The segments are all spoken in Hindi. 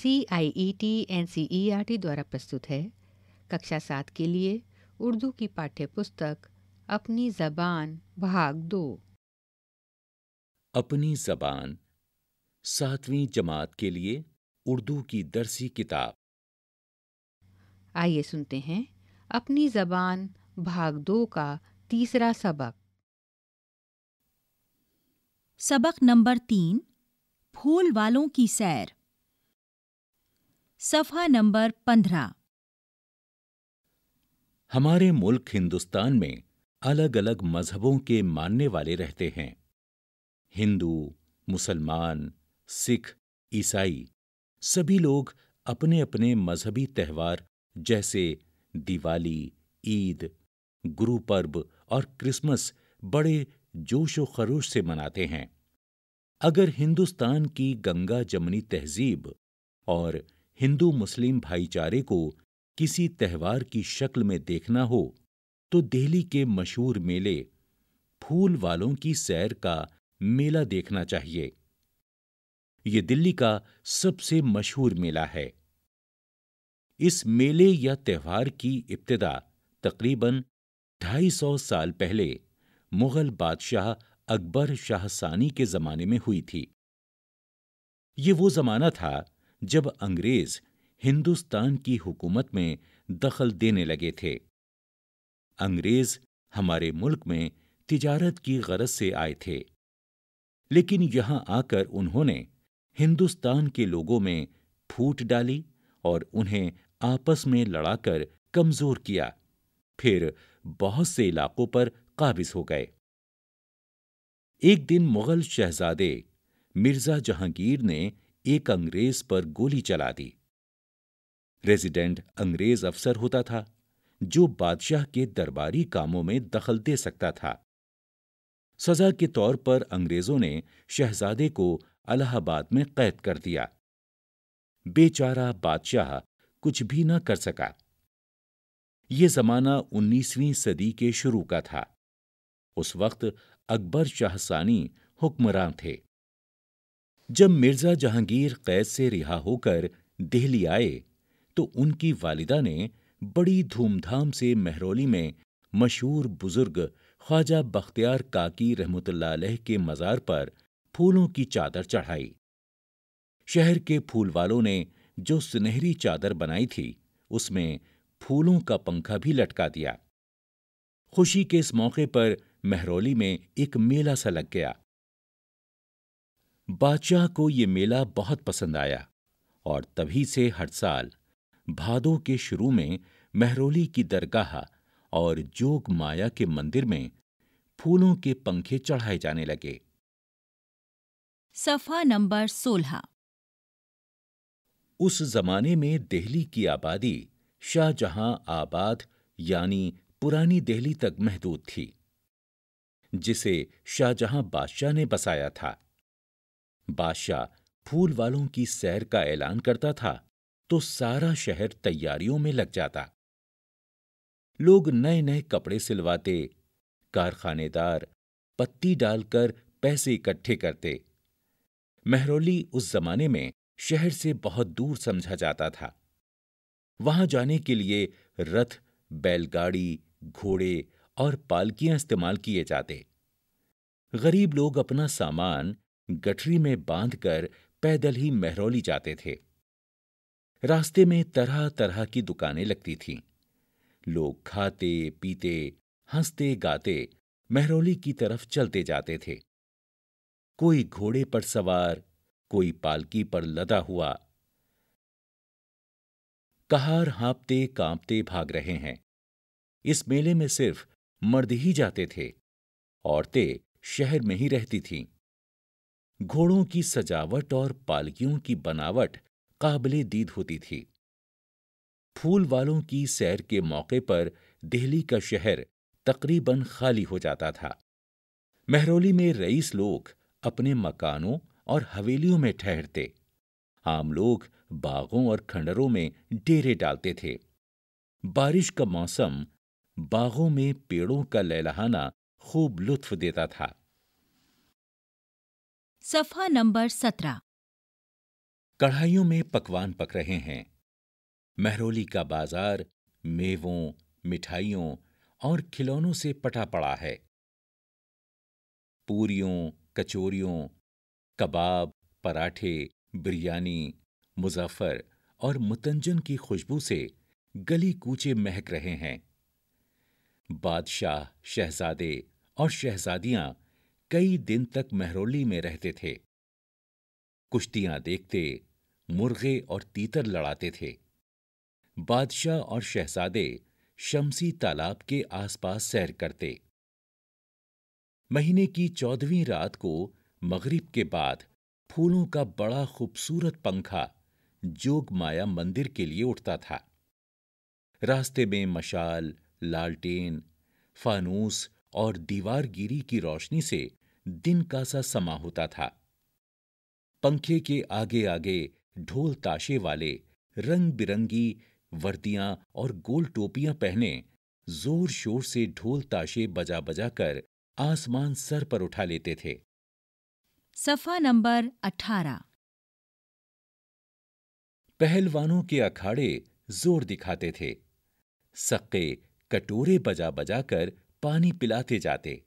C I E T N C E R T द्वारा प्रस्तुत है कक्षा सात के लिए उर्दू की पाठ्य पुस्तक अपनी जबान भाग दो अपनी जबान सातवीं जमात के लिए उर्दू की दरसी किताब आइए सुनते हैं अपनी जबान भाग दो का तीसरा सबक सबक नंबर तीन फूल वालों की सैर सफा नंबर पंद्रह हमारे मुल्क हिंदुस्तान में अलग अलग मजहबों के मानने वाले रहते हैं हिंदू मुसलमान सिख ईसाई सभी लोग अपने अपने मजहबी त्यौहार जैसे दिवाली ईद गुरु पर्व और क्रिसमस बड़े जोश व खरोश से मनाते हैं अगर हिंदुस्तान की गंगा जमनी तहजीब और हिंदू मुस्लिम भाईचारे को किसी त्यौहार की शक्ल में देखना हो तो दिल्ली के मशहूर मेले फूल वालों की सैर का मेला देखना चाहिए ये दिल्ली का सबसे मशहूर मेला है इस मेले या त्यौहार की इब्तदा तकरीबन 250 साल पहले मुगल बादशाह अकबर शाह सानी के ज़माने में हुई थी ये वो ज़माना था जब अंग्रेज हिंदुस्तान की हुकूमत में दखल देने लगे थे अंग्रेज हमारे मुल्क में तिजारत की गरज से आए थे लेकिन यहां आकर उन्होंने हिंदुस्तान के लोगों में फूट डाली और उन्हें आपस में लड़ाकर कमजोर किया फिर बहुत से इलाकों पर काबिज हो गए एक दिन मुगल शहजादे मिर्जा जहांगीर ने एक अंग्रेज पर गोली चला दी रेजिडेंट अंग्रेज अफसर होता था जो बादशाह के दरबारी कामों में दखल दे सकता था सजा के तौर पर अंग्रेजों ने शहजादे को अलाहाबाद में कैद कर दिया बेचारा बादशाह कुछ भी न कर सका ये जमाना 19वीं सदी के शुरू का था उस वक्त अकबर शाहसानी हुक्मरान थे जब मिर्जा जहांगीर कैद से रिहा होकर दिल्ली आए तो उनकी वालिदा ने बड़ी धूमधाम से महरौली में मशहूर बुजुर्ग ख्वाजा बख्तियार काकी रहमतुल्लाह के मज़ार पर फूलों की चादर चढ़ाई शहर के फूल वालों ने जो सुनहरी चादर बनाई थी उसमें फूलों का पंखा भी लटका दिया खुशी के इस मौके पर महरौली में एक मेला सा लग गया बादशाह को ये मेला बहुत पसंद आया और तभी से हर साल भादों के शुरू में महरोली की दरगाह और जोग माया के मंदिर में फूलों के पंखे चढ़ाए जाने लगे सफा नंबर सोलह उस जमाने में दिल्ली की आबादी शाहजहां आबाद यानी पुरानी दिल्ली तक महदूद थी जिसे शाहजहां बादशाह ने बसाया था बादशाह फूल वालों की सैर का ऐलान करता था तो सारा शहर तैयारियों में लग जाता लोग नए नए कपड़े सिलवाते कारखानेदार पत्ती डालकर पैसे इकट्ठे करते मेहरोली उस जमाने में शहर से बहुत दूर समझा जाता था वहां जाने के लिए रथ बैलगाड़ी घोड़े और पालकियां इस्तेमाल किए जाते गरीब लोग अपना सामान गठरी में बांधकर पैदल ही महरौली जाते थे रास्ते में तरह तरह की दुकानें लगती थीं लोग खाते पीते हंसते गाते महरौली की तरफ चलते जाते थे कोई घोड़े पर सवार कोई पालकी पर लदा हुआ कहार हाँपते कांपते भाग रहे हैं इस मेले में सिर्फ मर्द ही जाते थे औरतें शहर में ही रहती थीं घोड़ों की सजावट और पालकियों की बनावट काबिल दीद होती थी फूल वालों की सैर के मौके पर दिल्ली का शहर तकरीबन खाली हो जाता था महरौली में रईस लोग अपने मकानों और हवेलियों में ठहरते आम लोग बागों और खंडरों में डेरे डालते थे बारिश का मौसम बागों में पेड़ों का लहलहाना खूब लुत्फ देता था सफा नंबर सत्रह कढ़ाइयों में पकवान पक रहे हैं महरोली का बाजार मेवों मिठाइयों और खिलौनों से पटा पड़ा है पूरियों कचोरियों कबाब पराठे बिरयानी मुजफ्फर और मुतंजन की खुशबू से गली कूचे महक रहे हैं बादशाह शहजादे और शहजादियां कई दिन तक महरोली में रहते थे कुश्तियां देखते मुर्गे और तीतर लड़ाते थे बादशाह और शहजादे शमसी तालाब के आसपास सैर करते महीने की चौदहवीं रात को मगरिब के बाद फूलों का बड़ा खूबसूरत पंखा जोग माया मंदिर के लिए उठता था रास्ते में मशाल लालटेन फानूस और दीवारगिरी की रोशनी से दिन का सा समा होता था पंखे के आगे आगे ढोल ताशे वाले रंग बिरंगी वर्दियां और गोल टोपियां पहने जोर शोर से ढोल ताशे बजा बजा कर आसमान सर पर उठा लेते थे सफा नंबर अठारह पहलवानों के अखाड़े जोर दिखाते थे सक्के कटोरे बजा बजा कर पानी पिलाते जाते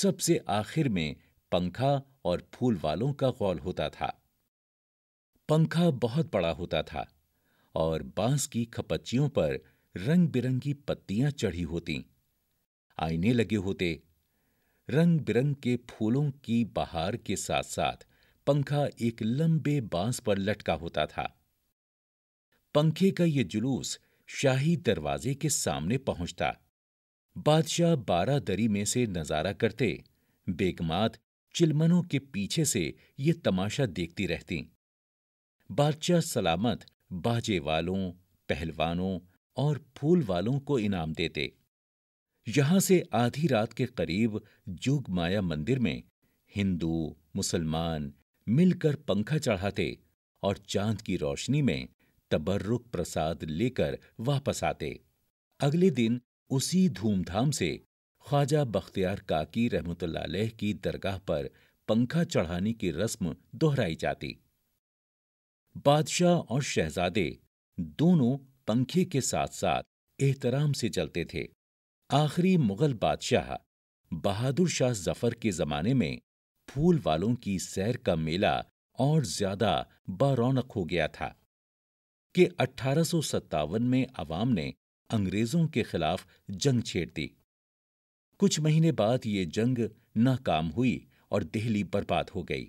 सबसे आखिर में पंखा और फूल वालों का गौल होता था पंखा बहुत बड़ा होता था और बांस की खपच्चियों पर रंग बिरंगी पत्तियां चढ़ी होती आईने लगे होते रंग बिरंग के फूलों की बहार के साथ साथ पंखा एक लंबे बांस पर लटका होता था पंखे का ये जुलूस शाही दरवाजे के सामने पहुंचता बादशाह बारा दरी में से नजारा करते बेगमात चिलमनों के पीछे से ये तमाशा देखती रहती बादशाह सलामत बाजे वालों पहलवानों और फूल वालों को इनाम देते यहां से आधी रात के करीब जोगमाया माया मंदिर में हिंदू मुसलमान मिलकर पंखा चढ़ाते और चांद की रोशनी में तबर्रुक प्रसाद लेकर वापस आते अगले दिन उसी धूमधाम से ख्वाजा बख्तियार काकी रहमतुल्लाह की दरगाह पर पंखा चढ़ाने की रस्म दोहराई जाती बादशाह और शहजादे दोनों पंखे के साथ साथ एहतराम से चलते थे आखिरी मुगल बादशाह बहादुर शाह जफर के जमाने में फूल वालों की सैर का मेला और ज्यादा बारौनक हो गया था कि अठारह में आवाम ने अंग्रेजों के खिलाफ जंग छेड़ दी कुछ महीने बाद ये जंग नाकाम हुई और दिल्ली बर्बाद हो गई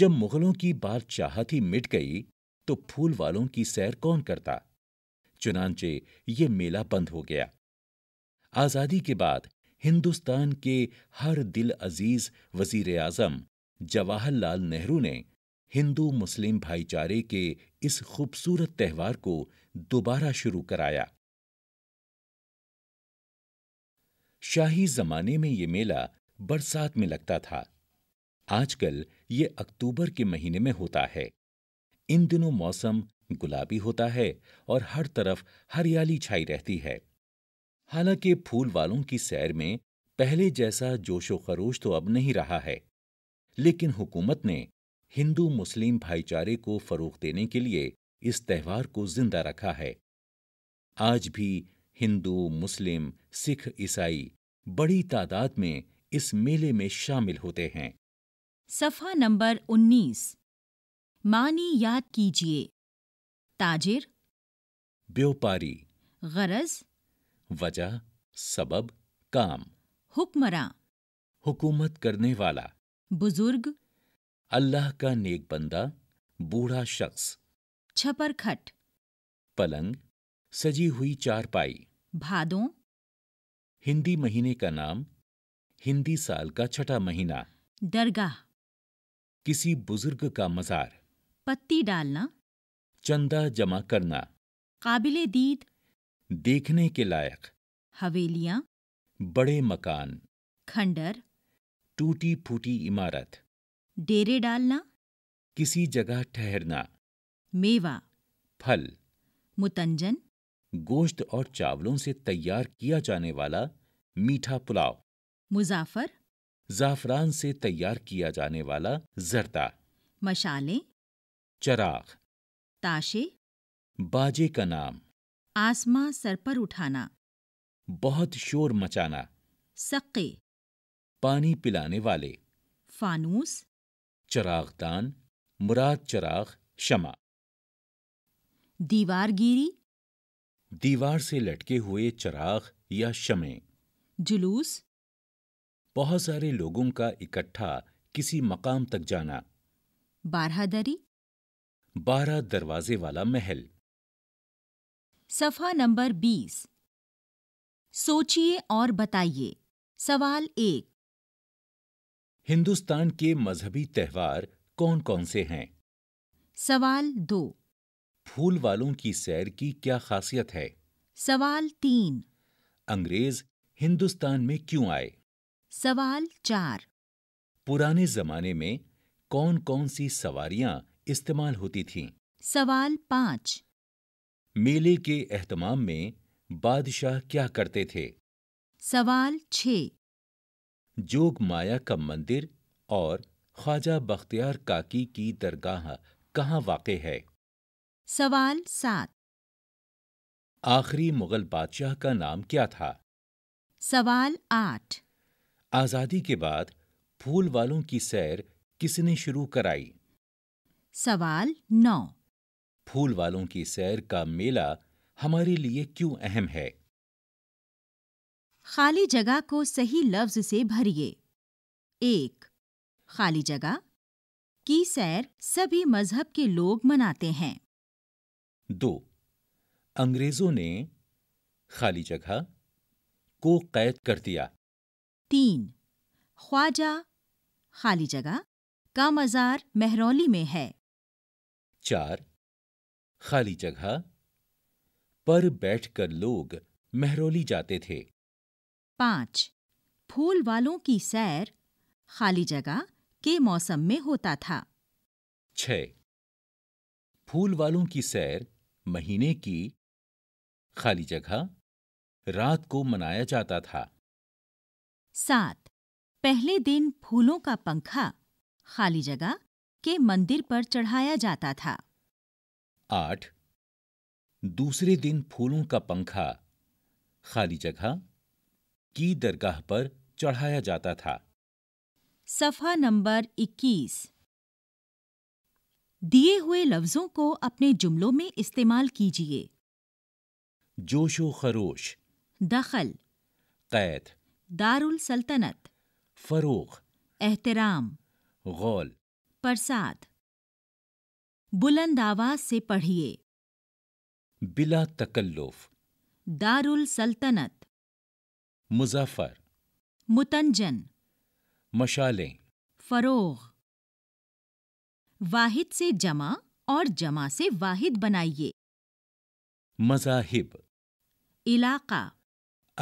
जब मुगलों की बादशाहत ही मिट गई तो फूल वालों की सैर कौन करता चुनाचे ये मेला बंद हो गया आजादी के बाद हिंदुस्तान के हर दिल अजीज वजीर आजम जवाहरलाल नेहरू ने हिंदू मुस्लिम भाईचारे के इस खूबसूरत त्यौहार को दोबारा शुरू कराया शाही जमाने में ये मेला बरसात में लगता था आजकल ये अक्टूबर के महीने में होता है इन दिनों मौसम गुलाबी होता है और हर तरफ हरियाली छाई रहती है हालांकि फूल वालों की सैर में पहले जैसा जोशो खरोश तो अब नहीं रहा है लेकिन हुकूमत ने हिंदू मुस्लिम भाईचारे को फरोख देने के लिए इस त्यौहार को जिंदा रखा है आज भी हिंदू मुस्लिम सिख ईसाई बड़ी तादाद में इस मेले में शामिल होते हैं सफा नंबर 19 मानी याद कीजिए ताजिर व्यापारी गरज वजह सबब काम हुक्मरा हुकूमत करने वाला बुजुर्ग अल्लाह का नेक बंदा बूढ़ा शख्स छपर खट पलंग सजी हुई चारपाई भादों हिंदी महीने का नाम हिंदी साल का छठा महीना दरगाह किसी बुजुर्ग का मजार पत्ती डालना चंदा जमा करना काबिले दीद देखने के लायक हवेलियां बड़े मकान खंडर टूटी फूटी इमारत डेरे डालना किसी जगह ठहरना मेवा फल मुतंजन गोश्त और चावलों से तैयार किया जाने वाला मीठा पुलाव मुजाफर जाफरान से तैयार किया जाने वाला जरदा मशाले चराग ताशे बाजे का नाम आसमां सर पर उठाना बहुत शोर मचाना सक्के पानी पिलाने वाले फानूस चरागदान मुराद चराग शमा दीवारगिरी दीवार से लटके हुए चराग या शमे जुलूस बहुत सारे लोगों का इकट्ठा किसी मकाम तक जाना बारहदरी बारह दरवाजे वाला महल सफा नंबर बीस सोचिए और बताइए सवाल एक हिंदुस्तान के मजहबी त्यौहार कौन कौन से हैं सवाल दो फूल वालों की सैर की क्या खासियत है सवाल तीन अंग्रेज हिंदुस्तान में क्यों आए सवाल चार पुराने जमाने में कौन कौन सी सवारियां इस्तेमाल होती थीं? सवाल पाँच मेले के अहतमाम में बादशाह क्या करते थे सवाल छ जोग माया का मंदिर और ख्वाजा बख्तियार काकी की दरगाह कहाँ वाक़ है सवाल सात आखिरी मुगल बादशाह का नाम क्या था सवाल आठ आजादी के बाद फूल वालों की सैर किसने शुरू कराई सवाल नौ फूल वालों की सैर का मेला हमारे लिए क्यों अहम है खाली जगह को सही लफ्ज से भरिए एक खाली जगह की सैर सभी मजहब के लोग मनाते हैं दो अंग्रेजों ने खाली जगह को कैद कर दिया तीन ख्वाजा खाली जगह का मज़ार मेहरौली में है चार खाली जगह पर बैठकर लोग मेहरौली जाते थे पाँच फूल वालों की सैर खाली जगह के मौसम में होता था छ फूल वालों की सैर महीने की खाली जगह रात को मनाया जाता था सात पहले दिन फूलों का पंखा खाली जगह के मंदिर पर चढ़ाया जाता था आठ दूसरे दिन फूलों का पंखा खाली जगह की दरगाह पर चढ़ाया जाता था सफा नंबर इक्कीस दिए हुए लफ्जों को अपने जुमलों में इस्तेमाल कीजिए जोशो खरोश दखल कैद दारुल सल्तनत फरोग एहतराम गौल प्रसाद बुलंद आवाज से पढ़िए बिला तकल्लुफ दारुल सल्तनत मुजफ्फर मुतंजन मशालें फरोग वाहिद से जमा और जमा से वाहिद बनाइए मजाहिब इलाका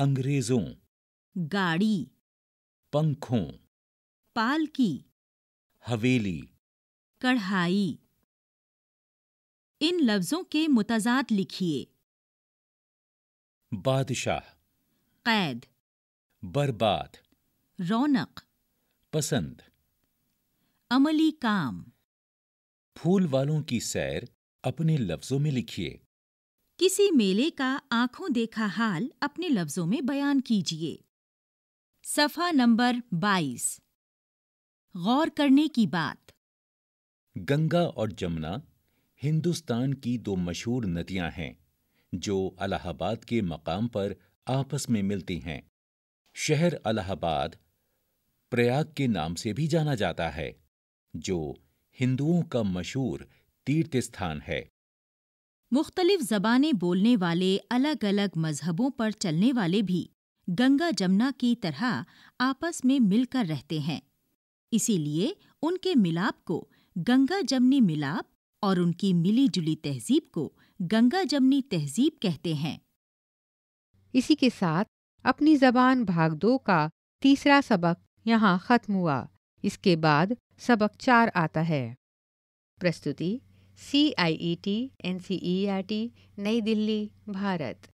अंग्रेजों गाड़ी पंखों पालकी हवेली कढ़ाई इन लफ्जों के मुतजाद लिखिए बादशाह कैद बर्बाद रौनक पसंद अमली काम फूल वालों की सैर अपने लफ्जों में लिखिए किसी मेले का आंखों देखा हाल अपने लफ्जों में बयान कीजिए सफा नंबर 22 गौर करने की बात गंगा और जमुना हिंदुस्तान की दो मशहूर नदियां हैं जो अलाहाबाद के मकाम पर आपस में मिलती हैं शहर अलाहाबाद प्रयाग के नाम से भी जाना जाता है जो हिंदुओं का मशहूर तीर्थ स्थान है मुख्तलिफ जबानें बोलने वाले अलग अलग मजहबों पर चलने वाले भी गंगा जमुना की तरह आपस में मिलकर रहते हैं इसीलिए उनके मिलाप को गंगा जमनी मिलाप और उनकी मिली जुली तहजीब को गंगा जमनी तहजीब कहते हैं इसी के साथ अपनी जबान भाग दो का तीसरा सबक यहाँ ख़त्म हुआ इसके बाद सबक चार आता है प्रस्तुति C I E T N C E R T New Delhi Bharat